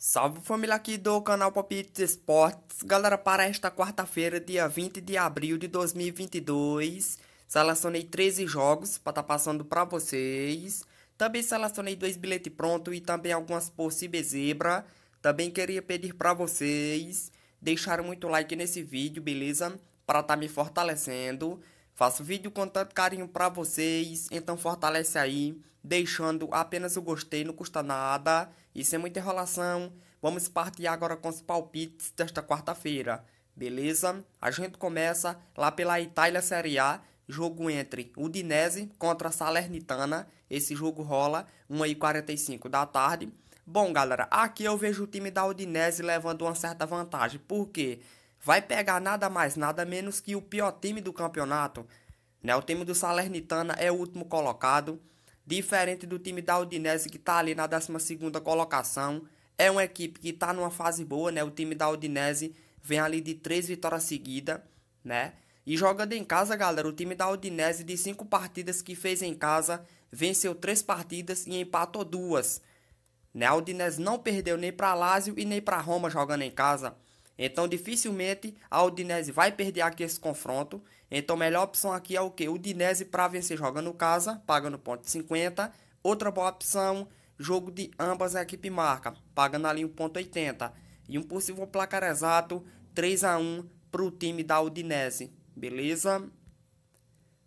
Salve família aqui do canal Palpites Esportes. Galera, para esta quarta-feira, dia 20 de abril de 2022, selecionei 13 jogos para estar tá passando para vocês. Também selecionei dois bilhetes pronto e também algumas possíveis zebra. Também queria pedir para vocês deixar muito like nesse vídeo, beleza? Para estar tá me fortalecendo. Faço vídeo com tanto carinho para vocês, então fortalece aí, deixando apenas o gostei, não custa nada. E sem muita enrolação, vamos partir agora com os palpites desta quarta-feira, beleza? A gente começa lá pela Itália Série A, jogo entre Udinese contra Salernitana. Esse jogo rola 1h45 da tarde. Bom, galera, aqui eu vejo o time da Udinese levando uma certa vantagem, Por quê? vai pegar nada mais, nada menos que o pior time do campeonato. Né? O time do Salernitana é o último colocado, diferente do time da Udinese que está ali na 12 colocação. É uma equipe que está numa fase boa, né? O time da Udinese vem ali de três vitórias seguidas, né? E jogando em casa, galera, o time da Udinese de cinco partidas que fez em casa, venceu três partidas e empatou duas. Né? A Udinese não perdeu nem para Lazio e nem para Roma jogando em casa. Então dificilmente a Udinese vai perder aqui esse confronto. Então a melhor opção aqui é o que? Udinese para vencer jogando casa, pagando ponto 50. Outra boa opção, jogo de ambas a equipe marca, pagando ali 1.80. E um possível placar exato, 3 a 1 para o time da Udinese, beleza?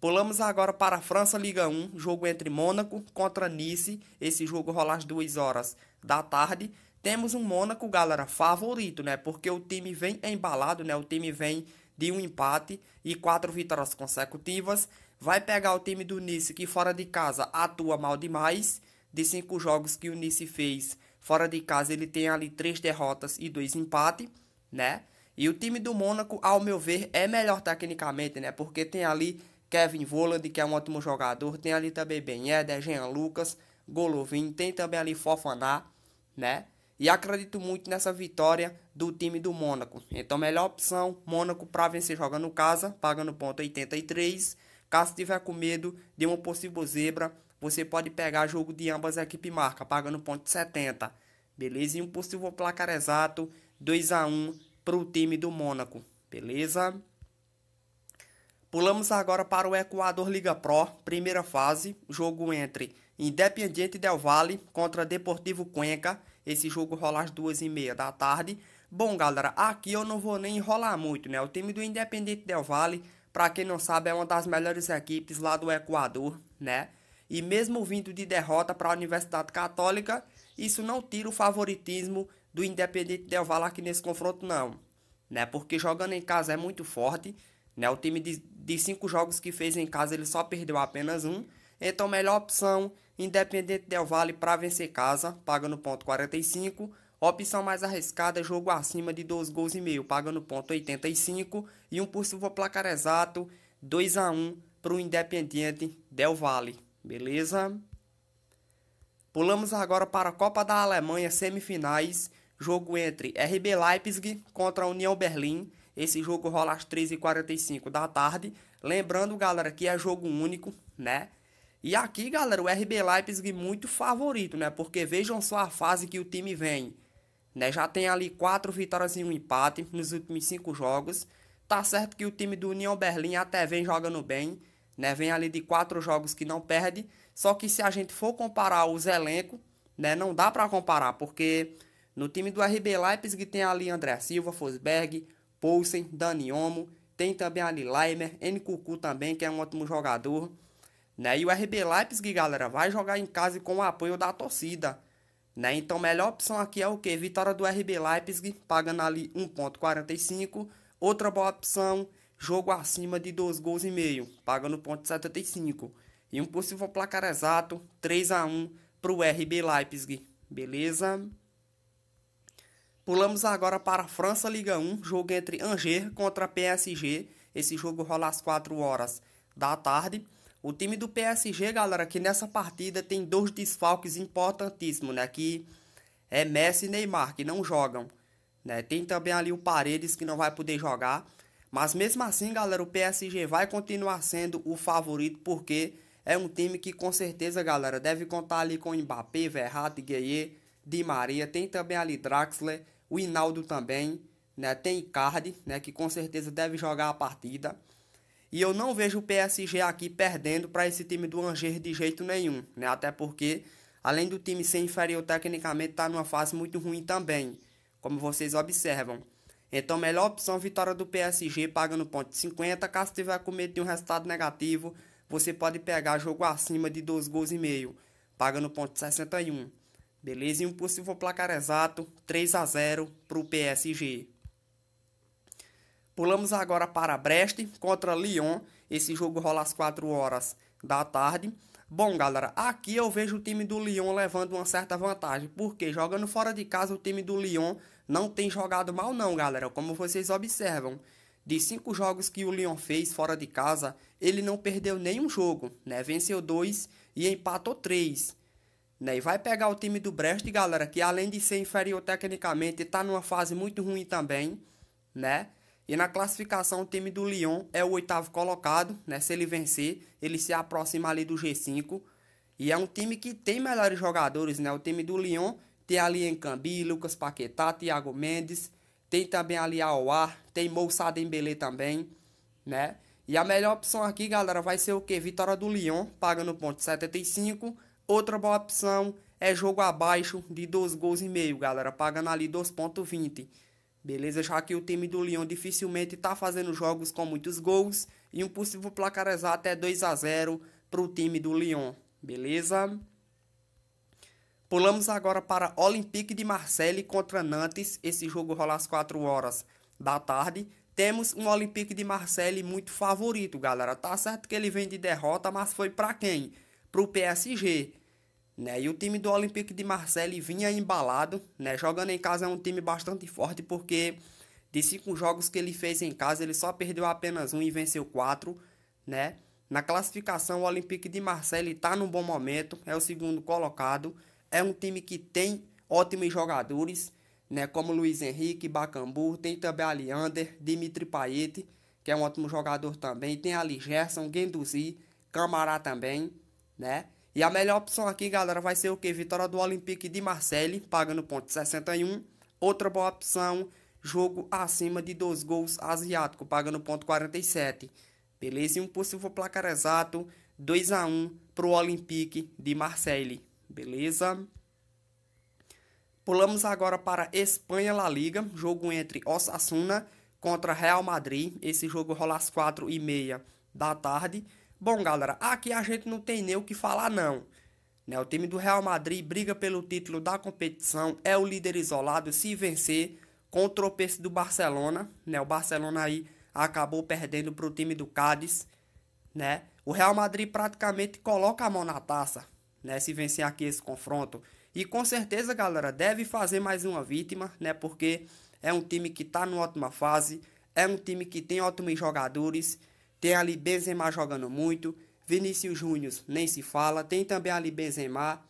Pulamos agora para a França Liga 1, jogo entre Mônaco contra Nice. Esse jogo rola às 2 horas da tarde. Temos um Mônaco, galera, favorito, né? Porque o time vem embalado, né? O time vem de um empate e quatro vitórias consecutivas. Vai pegar o time do Nice, que fora de casa atua mal demais. De cinco jogos que o Nice fez fora de casa, ele tem ali três derrotas e dois empates, né? E o time do Mônaco, ao meu ver, é melhor tecnicamente, né? Porque tem ali Kevin Voland, que é um ótimo jogador. Tem ali também Ben Yedder, Jean Lucas, Golovin. Tem também ali Fofaná, né? E acredito muito nessa vitória do time do Mônaco. Então, melhor opção, Mônaco para vencer jogando casa, pagando ponto 83. Caso tiver com medo de uma possível zebra, você pode pegar jogo de ambas equipes marca, pagando ponto 70. Beleza? E um possível placar exato, 2 a 1 para o time do Mônaco. Beleza? Pulamos agora para o Equador Liga Pro, primeira fase, jogo entre Independiente Del Valle contra Deportivo Cuenca esse jogo rola às duas e meia da tarde. Bom, galera, aqui eu não vou nem enrolar muito, né? O time do Independente Del Valle, para quem não sabe, é uma das melhores equipes lá do Equador, né? E mesmo vindo de derrota para a Universidade Católica, isso não tira o favoritismo do Independente Del Valle aqui nesse confronto, não. Né? Porque jogando em casa é muito forte, né? O time de, de cinco jogos que fez em casa, ele só perdeu apenas um. Então, melhor opção Independente Del Vale para vencer casa, paga no ponto 45. Opção mais arriscada, jogo acima de 2 gols e meio, paga no ponto 85. E um possível placar exato, 2 a 1 para o Independiente Del Valle. Beleza? Pulamos agora para a Copa da Alemanha, semifinais. Jogo entre RB Leipzig contra a União Berlim. Esse jogo rola às 3 h 45 da tarde. Lembrando, galera, que é jogo único, né? E aqui, galera, o RB Leipzig muito favorito, né? Porque vejam só a fase que o time vem. Né? Já tem ali quatro vitórias e um empate nos últimos cinco jogos. Tá certo que o time do União Berlim até vem jogando bem, né? Vem ali de quatro jogos que não perde. Só que se a gente for comparar os elencos, né? Não dá para comparar, porque no time do RB Leipzig tem ali André Silva, Fosberg, Poulsen, Dani tem também ali Leimer, Nkuku também, que é um ótimo jogador. Né? E o RB Leipzig, galera, vai jogar em casa com o apoio da torcida. Né? Então, melhor opção aqui é o que? Vitória do RB Leipzig, pagando ali 1,45. Outra boa opção, jogo acima de 2 gols e meio, pagando 1,75. E um possível placar exato, 3 a 1 para o RB Leipzig. Beleza? Pulamos agora para a França Liga 1, jogo entre Angers contra PSG. Esse jogo rola às 4 horas da tarde. O time do PSG, galera, que nessa partida tem dois desfalques importantíssimos, né? Que é Messi e Neymar, que não jogam. Né? Tem também ali o Paredes, que não vai poder jogar. Mas mesmo assim, galera, o PSG vai continuar sendo o favorito, porque é um time que com certeza, galera, deve contar ali com Mbappé, Verratti, Gueye, Di Maria. Tem também ali Draxler, o Hinaldo também, né? Tem Icardi, né? Que com certeza deve jogar a partida. E eu não vejo o PSG aqui perdendo para esse time do Angers de jeito nenhum, né? Até porque, além do time ser inferior tecnicamente, está numa fase muito ruim também, como vocês observam. Então, melhor opção vitória do PSG pagando ponto 50. Caso tiver com medo de um resultado negativo, você pode pegar jogo acima de 2 gols e meio, pagando ponto 61. Beleza? E um possível placar exato, 3 a 0 para o PSG. Pulamos agora para Brest contra Lyon. Esse jogo rola às 4 horas da tarde. Bom, galera, aqui eu vejo o time do Lyon levando uma certa vantagem, porque jogando fora de casa o time do Lyon não tem jogado mal não, galera, como vocês observam. De cinco jogos que o Lyon fez fora de casa, ele não perdeu nenhum jogo, né? Venceu dois e empatou três. Né? E vai pegar o time do Brest, galera, que além de ser inferior tecnicamente, está numa fase muito ruim também, né? E na classificação, o time do Lyon é o oitavo colocado, né? Se ele vencer, ele se aproxima ali do G5. E é um time que tem melhores jogadores, né? O time do Lyon tem ali em Cambi Lucas Paquetá, Thiago Mendes, tem também ali Aouar, tem Moussa Dembélé também, né? E a melhor opção aqui, galera, vai ser o que? Vitória do Lyon, pagando ponto 75. Outra boa opção é jogo abaixo de 2 gols e meio, galera, pagando ali 2.20 beleza? Já que o time do Lyon dificilmente está fazendo jogos com muitos gols e um possível placar exato é 2 a 0 para o time do Lyon, beleza? Pulamos agora para Olympique de Marseille contra Nantes. Esse jogo rola às 4 horas da tarde. Temos um Olympique de Marseille muito favorito, galera. Tá certo que ele vem de derrota, mas foi para quem? Para o PSG. Né? E o time do Olympique de Marseille vinha embalado, né? jogando em casa é um time bastante forte, porque de cinco jogos que ele fez em casa, ele só perdeu apenas um e venceu quatro. Né? Na classificação, o Olympique de Marseille está num bom momento, é o segundo colocado. É um time que tem ótimos jogadores, né? como Luiz Henrique, Bacambu, tem também Aliander, Dimitri Payet, que é um ótimo jogador também. Tem ali Gerson, Guendouzi, Camará também, né? E a melhor opção aqui, galera, vai ser o que? Vitória do Olympique de Marseille, pagando ponto 61. Outra boa opção, jogo acima de dois gols asiático, pagando ponto 47. Beleza? E um possível placar exato, 2 a 1 para o Olympique de Marseille. Beleza? Pulamos agora para Espanha La Liga, jogo entre Osasuna contra Real Madrid. Esse jogo rola às 4 e meia da tarde. Bom, galera, aqui a gente não tem nem o que falar não. Né? O time do Real Madrid briga pelo título da competição, é o líder isolado se vencer com o tropeço do Barcelona, né? O Barcelona aí acabou perdendo para o time do Cádiz, né? O Real Madrid praticamente coloca a mão na taça, né? Se vencer aqui esse confronto. E com certeza, galera, deve fazer mais uma vítima, né? Porque é um time que está em ótima fase, é um time que tem ótimos jogadores, tem ali Benzema jogando muito. Vinícius Júnior nem se fala. Tem também ali Benzema.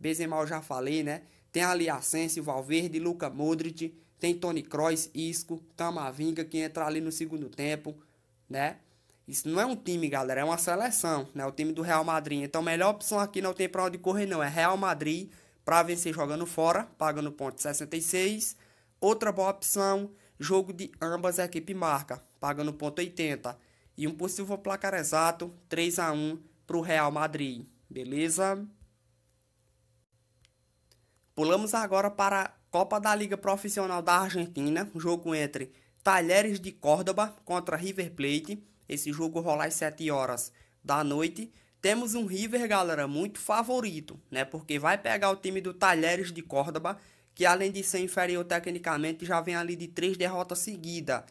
Benzema eu já falei, né? Tem ali Asensio, Valverde, Luca Modric. Tem Tony Kroos, Isco, Camavinga que entra ali no segundo tempo, né? Isso não é um time, galera, é uma seleção, né? O time do Real Madrid. Então, a melhor opção aqui não tem pra onde correr, não. É Real Madrid pra vencer jogando fora, pagando ponto 66. Outra boa opção, jogo de ambas a equipe marca, pagando ponto 80 e um possível placar exato 3 a 1 para o Real Madrid, beleza? Pulamos agora para a Copa da Liga Profissional da Argentina, jogo entre Talheres de Córdoba contra River Plate. Esse jogo rolar às 7 horas da noite. Temos um River, galera, muito favorito, né? Porque vai pegar o time do Talheres de Córdoba, que além de ser inferior tecnicamente, já vem ali de três derrotas seguidas.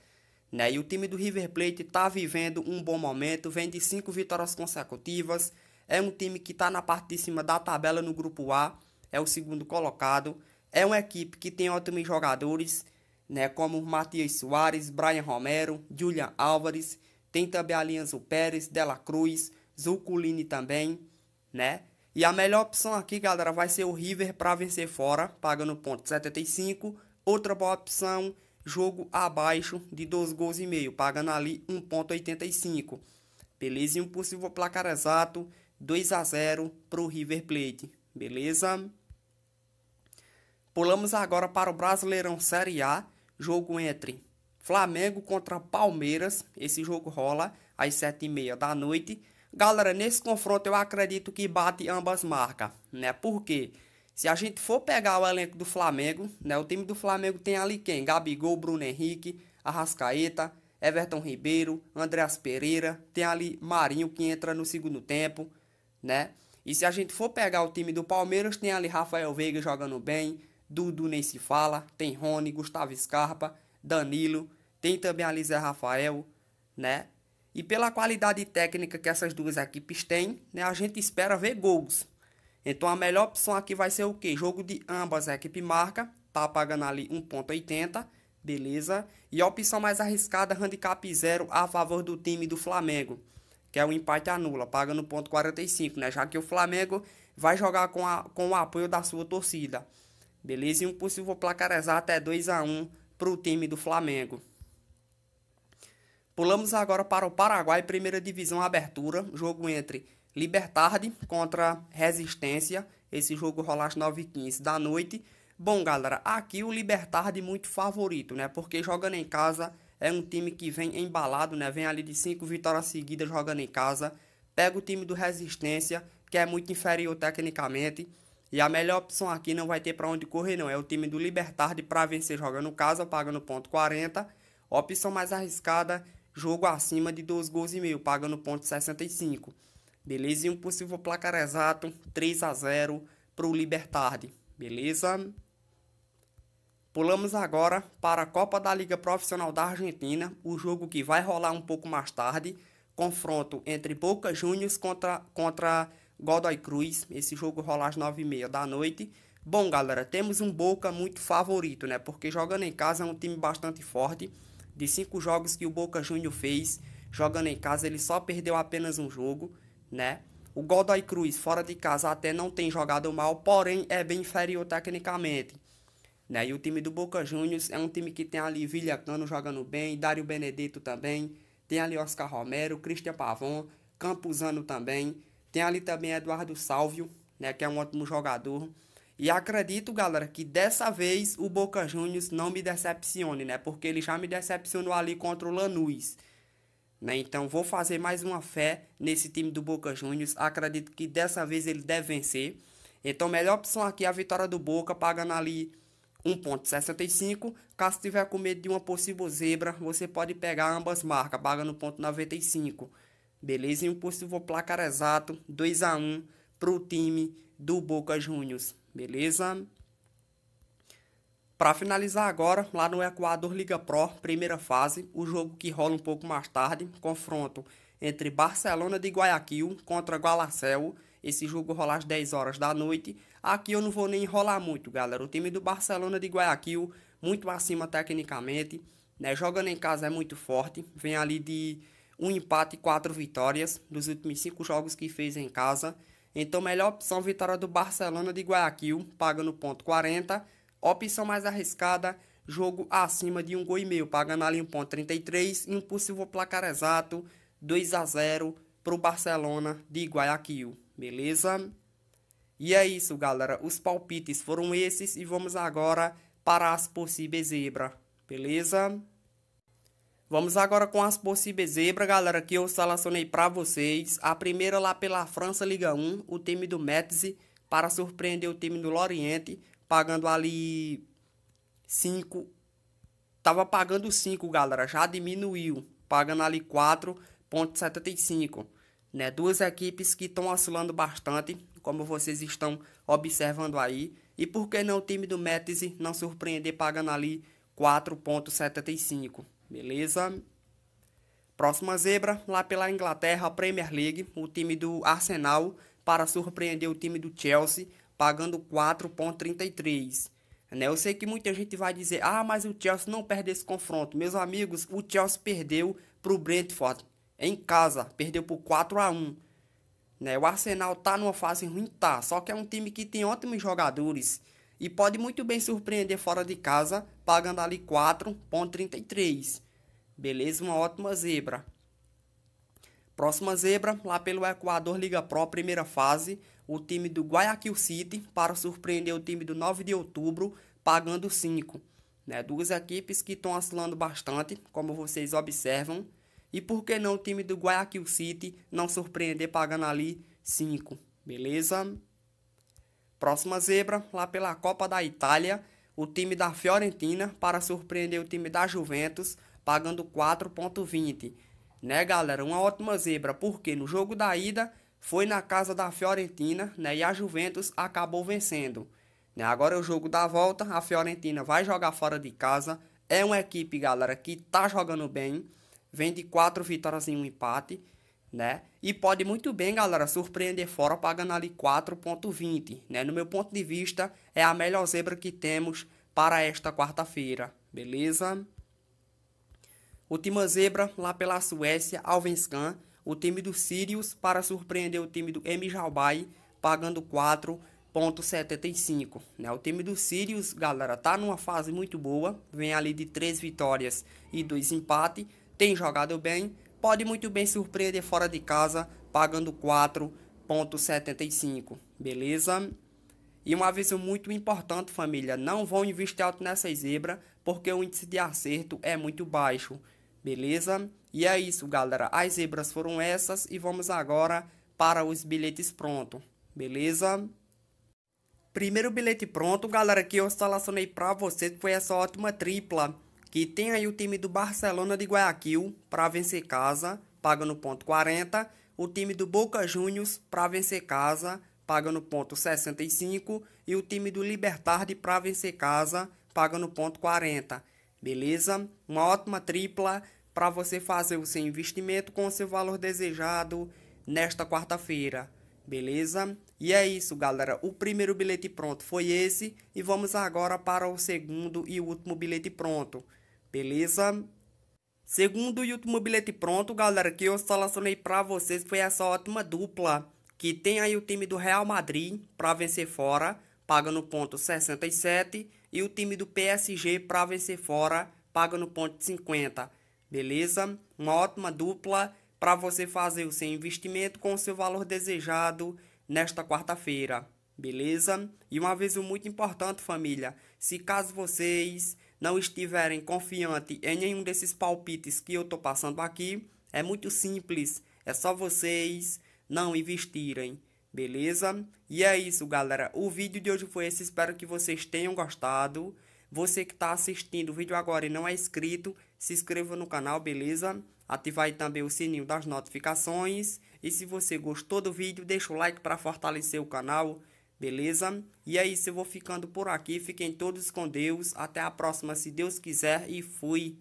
Né? E o time do River Plate está vivendo um bom momento, vem de cinco vitórias consecutivas. É um time que está na parte de cima da tabela no grupo A, é o segundo colocado. É uma equipe que tem ótimos jogadores, né, como Matias Soares, Brian Romero, Julian Álvares, tem também Alianzo Pérez, Dela Cruz, Zuculini também, né? E a melhor opção aqui, galera, vai ser o River para vencer fora, pagando ponto 75. Outra boa opção jogo abaixo de 2 gols e meio, pagando ali 1.85. Beleza? E um possível placar exato, 2 a 0 para o River Plate. Beleza? Pulamos agora para o Brasileirão Série A, jogo entre Flamengo contra Palmeiras. Esse jogo rola às 7h30 da noite. Galera, nesse confronto eu acredito que bate ambas marcas, né? Por quê? Porque se a gente for pegar o elenco do Flamengo, né, o time do Flamengo tem ali quem? Gabigol, Bruno Henrique, Arrascaeta, Everton Ribeiro, Andreas Pereira, tem ali Marinho que entra no segundo tempo, né? E se a gente for pegar o time do Palmeiras, tem ali Rafael Veiga jogando bem, Dudu nem se fala, tem Rony, Gustavo Scarpa, Danilo, tem também ali Zé Rafael, né? E pela qualidade técnica que essas duas equipes têm, né, a gente espera ver gols, então a melhor opção aqui vai ser o quê? Jogo de ambas a equipe marca, tá pagando ali 1.80, beleza? E a opção mais arriscada, handicap 0 a favor do time do Flamengo, que é o empate anula, paga no ponto né? Já que o Flamengo vai jogar com, a, com o apoio da sua torcida. Beleza? E um possível placar exato é 2 a 1 para o time do Flamengo. Pulamos agora para o Paraguai, primeira divisão abertura, jogo entre Libertarde contra Resistência, esse jogo rola às 9h15 da noite. Bom, galera, aqui o é muito favorito, né? Porque jogando em casa é um time que vem embalado, né? Vem ali de 5 vitórias seguidas jogando em casa. Pega o time do Resistência, que é muito inferior tecnicamente. E a melhor opção aqui não vai ter para onde correr, não. É o time do Libertarde para vencer jogando em casa, pagando ponto 40. Opção mais arriscada, jogo acima de 2 gols e meio, pagando ponto 65 beleza? E um possível placar exato, 3 a 0 para o Libertad, beleza? Pulamos agora para a Copa da Liga Profissional da Argentina, o jogo que vai rolar um pouco mais tarde, confronto entre Boca Juniors contra, contra Godoy Cruz, esse jogo rola às 9h30 da noite. Bom, galera, temos um Boca muito favorito, né? Porque jogando em casa é um time bastante forte. De cinco jogos que o Boca Juniors fez, jogando em casa, ele só perdeu apenas um jogo né? O Godoy Cruz, fora de casa, até não tem jogado mal, porém é bem inferior tecnicamente. Né? E o time do Boca Juniors é um time que tem ali Vilhacano jogando bem, Dário Benedetto também, tem ali Oscar Romero, Cristian Pavon, Campuzano também, tem ali também Eduardo Salvio, né, que é um ótimo jogador. E acredito, galera, que dessa vez o Boca Juniors não me decepcione, né? Porque ele já me decepcionou ali contra o Lanús. Né? Então vou fazer mais uma fé nesse time do Boca Juniors. Acredito que dessa vez ele deve vencer. Então melhor opção aqui é a vitória do Boca, pagando ali 1.65. Caso tiver com medo de uma possível zebra, você pode pegar ambas marcas, pagando 1,95. Beleza? E um possível placar exato, 2 a 1 para o time do Boca Juniors. Beleza? Para finalizar agora, lá no Equador Liga Pro, primeira fase, o jogo que rola um pouco mais tarde, confronto entre Barcelona de Guayaquil contra Gualacel. Esse jogo rola às 10 horas da noite. Aqui eu não vou nem enrolar muito, galera. O time do Barcelona de Guayaquil, muito acima tecnicamente, né? Jogando em casa é muito forte. Vem ali de um empate e quatro vitórias dos últimos cinco jogos que fez em casa. Então, melhor opção, vitória do Barcelona de Guayaquil, pagando ponto 40. Opção mais arriscada, jogo acima de um gol e meio, pagando ali 1.33 e um possível placar exato 2 a 0 para o Barcelona de Guayaquil, beleza? E é isso, galera. Os palpites foram esses e vamos agora para as possíveis zebra, beleza? Vamos agora com as possíveis zebra, galera, que eu selecionei para vocês. A primeira lá pela França Liga 1, o time do Metz para surpreender o time do Loriente pagando ali 5. Tava pagando 5, galera. Já diminuiu. Pagando ali 4,75. Né? Duas equipes que estão oscilando bastante, como vocês estão observando aí. E por que não o time do Métis não surpreender pagando ali 4,75? Beleza? Próxima zebra, lá pela Inglaterra, Premier League, o time do Arsenal para surpreender o time do Chelsea pagando 4,33. Né? Eu sei que muita gente vai dizer, ah, mas o Chelsea não perde esse confronto. Meus amigos, o Chelsea perdeu para o Brentford em casa, perdeu por 4 a 1 né? O Arsenal tá numa fase ruim, tá, só que é um time que tem ótimos jogadores e pode muito bem surpreender fora de casa, pagando ali 4,33. Beleza, uma ótima zebra. Próxima zebra, lá pelo Equador Liga Pro, primeira fase, o time do Guayaquil City para surpreender o time do 9 de outubro, pagando 5. Né? Duas equipes que estão oscilando bastante, como vocês observam. E por que não o time do Guayaquil City não surpreender pagando ali 5? Beleza? Próxima zebra, lá pela Copa da Itália, o time da Fiorentina para surpreender o time da Juventus, pagando 4.20. Né, galera? Uma ótima zebra, porque no jogo da ida foi na casa da Fiorentina, né? E a Juventus acabou vencendo. Né? Agora é o jogo da volta, a Fiorentina vai jogar fora de casa. É uma equipe, galera, que tá jogando bem. Vem de quatro vitórias em um empate, né? E pode muito bem, galera, surpreender fora pagando ali 4.20, né? No meu ponto de vista, é a melhor zebra que temos para esta quarta-feira, beleza? Última zebra lá pela Suécia, Alvenskan o time do Sirius para surpreender o time do Emirabai, pagando 4.75. Né? O time do Sirius, galera, tá numa fase muito boa, vem ali de 3 vitórias e 2 empates, tem jogado bem, pode muito bem surpreender fora de casa, pagando 4.75, beleza? E um aviso muito importante, família, não vão investir alto nessa zebra, porque o índice de acerto é muito baixo, beleza? E é isso, galera. As zebras foram essas e vamos agora para os bilhetes pronto, beleza? Primeiro bilhete pronto, galera, que eu selecionei para vocês foi essa ótima tripla, que tem aí o time do Barcelona de Guayaquil para vencer casa, paga no ponto 40, o time do Boca Juniors para vencer casa, paga no ponto 65 e o time do Libertad para vencer casa, paga no ponto 40. Beleza? Uma ótima tripla para você fazer o seu investimento com o seu valor desejado nesta quarta-feira, beleza? E é isso, galera. O primeiro bilhete pronto foi esse e vamos agora para o segundo e último bilhete pronto, beleza? Segundo e último bilhete pronto, galera, que eu selecionei para vocês foi essa ótima dupla, que tem aí o time do Real Madrid para vencer fora, paga no ponto 67, e o time do PSG para vencer fora, paga no ponto 50 beleza? Uma ótima dupla para você fazer o seu investimento com o seu valor desejado nesta quarta-feira, beleza? E um aviso muito importante, família: se caso vocês não estiverem confiantes em nenhum desses palpites que eu tô passando aqui, é muito simples, é só vocês não investirem. Beleza? E é isso, galera. O vídeo de hoje foi esse. Espero que vocês tenham gostado. Você que está assistindo o vídeo agora e não é inscrito, se inscreva no canal, beleza? Ativar também o sininho das notificações. E se você gostou do vídeo, deixa o like para fortalecer o canal, beleza? E é isso, eu vou ficando por aqui. Fiquem todos com Deus. Até a próxima, se Deus quiser. E fui.